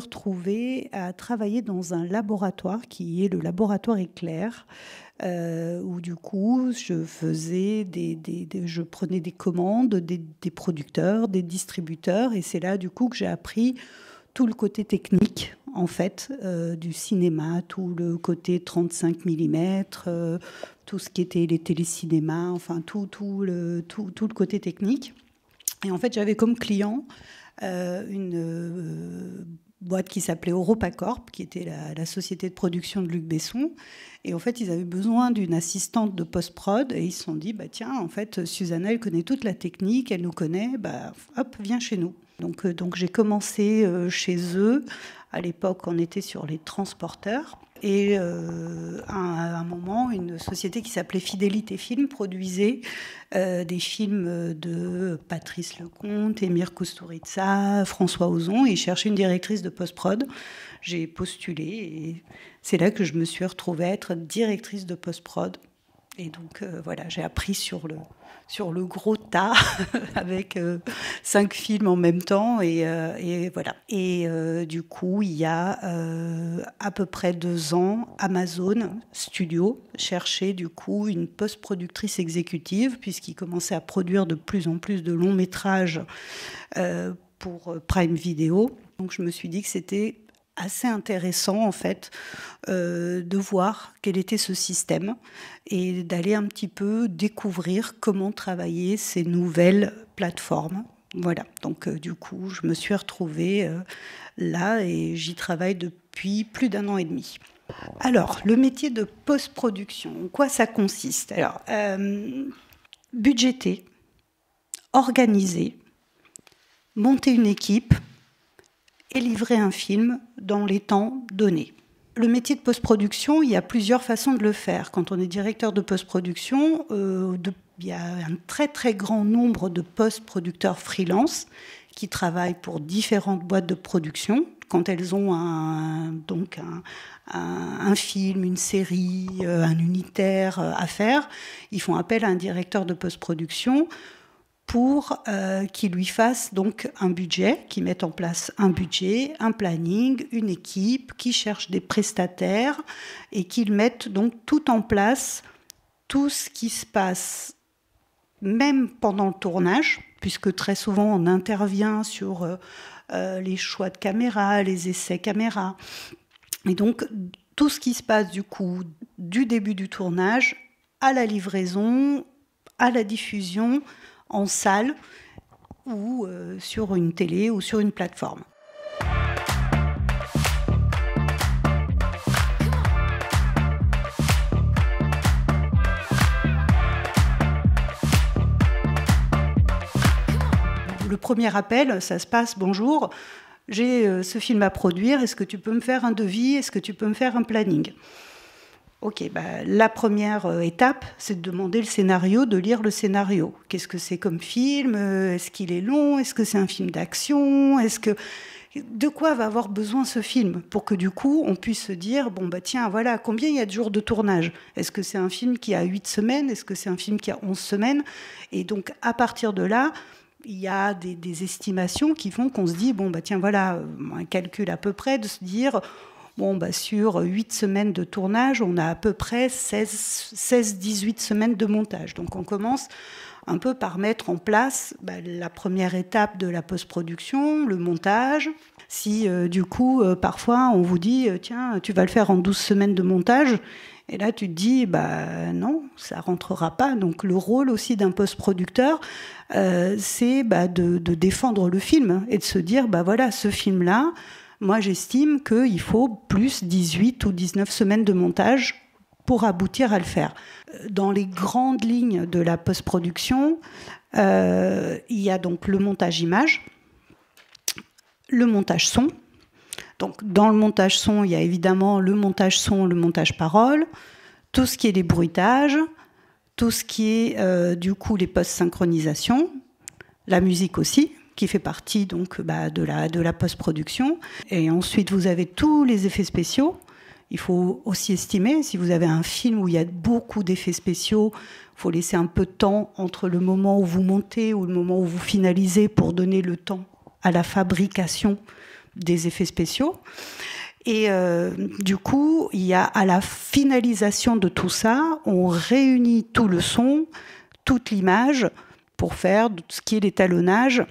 suis retrouvée à travailler dans un laboratoire qui est le laboratoire éclair, euh, où du coup je faisais des, je prenais des commandes des, producteurs, des distributeurs, et c'est là du coup que j'ai appris tout le côté technique en fait euh, du cinéma, tout le côté 35 mm, euh, tout ce qui était les télécinémas, enfin tout, tout, le, tout, tout le côté technique. Et en fait, j'avais comme client une boîte qui s'appelait Europacorp, qui était la, société de production de Luc Besson. Et en fait, ils avaient besoin d'une assistante de post-prod et ils se sont dit, bah, tiens, en fait, Susanna, elle connaît toute la technique, elle nous connaît, bah, hop, viens chez nous. donc euh, j'ai commencé euh, chez eux. À l'époque, on était sur les transporteurs. Et à, euh, un moment, une société qui s'appelait Fidélité Film produisait euh, des films de Patrice Lecomte, Émir Kusturica, François Ozon, et cherchait une directrice de post-prod. J'ai postulé et c'est là que je me suis retrouvée être directrice de post-prod et donc euh, voilà, j'ai appris sur le, sur le gros tas avec euh, cinq films en même temps. Et, euh, et voilà. Et du coup, il y a à peu près deux ans, Amazon Studio cherchait du coup une post-productrice exécutive puisqu'ils commençaient à produire de plus en plus de longs métrages pour Prime Video. Donc je me suis dit que c'était assez intéressant en fait euh, de voir quel était ce système et d'aller un petit peu découvrir comment travailler ces nouvelles plateformes. Voilà, donc euh, du coup, je me suis retrouvée euh, là et j'y travaille depuis plus d'un an et demi. Alors, le métier de post-production, en quoi ça consiste Alors, budgéter, organiser, monter une équipe, et livrer un film dans les temps donnés. Le métier de post-production, il y a plusieurs façons de le faire. Quand on est directeur de post-production, euh, il y a un très très grand nombre de post-producteurs freelance qui travaillent pour différentes boîtes de production, quand elles ont donc un, film, une série, euh, un unitaire euh, à faire, ils font appel à un directeur de post-production pour euh, qu'il lui fasse donc un budget, qu'il mette en place un budget, un planning, une équipe, qui cherche des prestataires et qu'il mette donc tout en place, tout ce qui se passe, même pendant le tournage, puisque très souvent on intervient sur euh, euh, les choix de caméra, les essais caméra. Et donc tout ce qui se passe du coup du début du tournage à la livraison, à la diffusion, en salle ou euh, sur une télé ou sur une plateforme. Le premier appel, ça se passe, bonjour, j'ai euh, ce film à produire, est-ce que tu peux me faire un devis, est-ce que tu peux me faire un planning Ok, bah, la première euh, étape, c'est de demander le scénario, de lire le scénario. Qu'est-ce que c'est comme film euh, Est-ce qu'il est long Est-ce que c'est un film d'action Est-ce que de quoi va avoir besoin ce film pour que du coup on puisse se dire bon bah tiens voilà combien il y a de jours de tournage est-ce que c'est un film qui a 8 semaines est-ce que c'est un film qui a 11 semaines et donc à partir de là il y a des, des estimations qui font qu'on se dit bon bah tiens voilà euh, un calcul à peu près de se dire Bon, bah, sur 8 semaines de tournage, on a à peu près 16-18 semaines de montage. Donc on commence un peu par mettre en place bah, la première étape de la post-production, le montage. Si euh, du coup, euh, parfois, on vous dit, euh, tiens, tu vas le faire en 12 semaines de montage, et là, tu te dis, bah non, ça rentrera pas. Donc, le rôle aussi d'un post-producteur, c'est bah, de, de, défendre le film et de se dire, bah voilà, ce film-là, moi, j'estime qu'il faut plus 18 ou 19 semaines de montage pour aboutir à le faire. Dans les grandes lignes de la post-production, euh, il y a donc le montage image, le montage son. Donc dans le montage son, il y a évidemment le montage son, le montage parole, tout ce qui est les bruitages, tout ce qui est euh, du coup les post-synchronisations, la musique aussi, qui fait partie donc bah, de la, de la post-production. Et ensuite, vous avez tous les effets spéciaux. Il faut aussi estimer, si vous avez un film où il y a beaucoup d'effets spéciaux, il faut laisser un peu de temps entre le moment où vous montez ou le moment où vous finalisez pour donner le temps à la fabrication des effets spéciaux. Et euh, du coup, il y a à la finalisation de tout ça, on réunit tout le son, toute l'image pour faire ce qui est l'étalonnage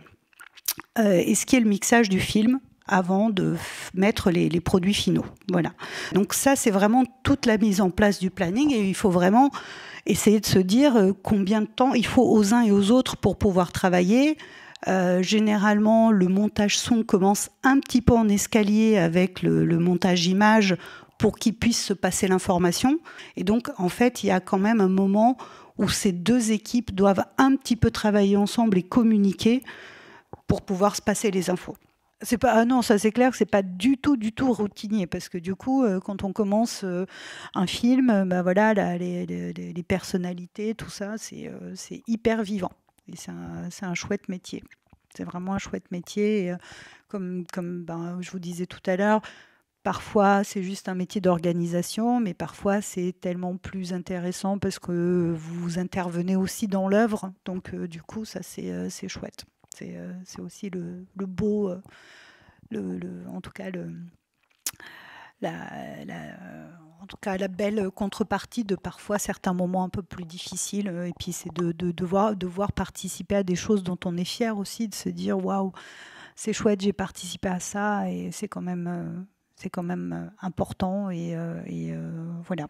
euh, et ce qui est le mixage du film avant de mettre les, produits finaux. Voilà. Donc ça, c'est vraiment toute la mise en place du planning et il faut vraiment essayer de se dire euh, combien de temps il faut aux uns et aux autres pour pouvoir travailler. Euh, généralement, le montage son commence un petit peu en escalier avec le, le montage image pour qu'il puisse se passer l'information. Et donc, en fait, il y a quand même un moment où ces deux équipes doivent un petit peu travailler ensemble et communiquer pour pouvoir se passer les infos. C'est pas ah non ça c'est clair c'est pas du tout du tout routinier parce que du coup euh, quand on commence euh, un film euh, bah voilà là, les, personnalités tout ça c'est c'est hyper vivant et c'est un, chouette métier c'est vraiment un chouette métier comme comme ben, je vous disais tout à l'heure Parfois, c'est juste un métier d'organisation, mais parfois, c'est tellement plus intéressant parce que vous intervenez aussi dans l'œuvre. Donc, du coup, ça, c'est chouette. Euh, c'est aussi le, beau, euh, le, en tout cas le, la, en tout cas la belle contrepartie de parfois certains moments un peu plus difficiles. Euh, et puis c'est de, devoir, participer à des choses dont on est fier aussi, de se dire waouh, c'est chouette, j'ai participé à ça et c'est quand même, c'est quand même important. Et, voilà.